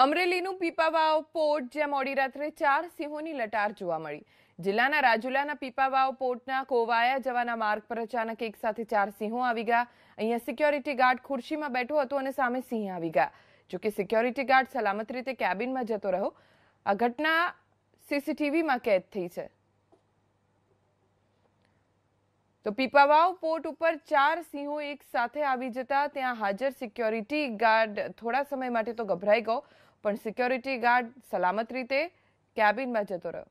અમરેલીનું Pipavav port જે મોડી રાત્રે ચાર સિંહોની લટાર જોવા મળી જિલ્લાના રાજુલાના પીપાવાવ પોર્ટના કોવાયા જવાના માર્ગ પર અચાનક એક સાથે ચાર સિંહો આવી ગયા અહીંયા સિક્યોરિટી ગાર્ડ ખુરશીમાં બેઠો હતો અને સામે સિંહ આવી ગયા જોકે સિક્યોરિટી ગાર્ડ સલામત રીતે કેબિનમાં જતો રહ્યો આ ઘટના સીસીટીવીમાં કેદ થઈ છે તો પીપાવાવ પોર્ટ ઉપર ચાર સિંહો એક સાથે આવી જતા ત્યાં હાજર સિક્યોરિટી ગાર્ડ થોડા સમય માટે તો ગભરાઈ ગયો પણ સિક્યોરિટી ગાર્ડ સલામત રીતે કેબિનમાં જતો રહ્યો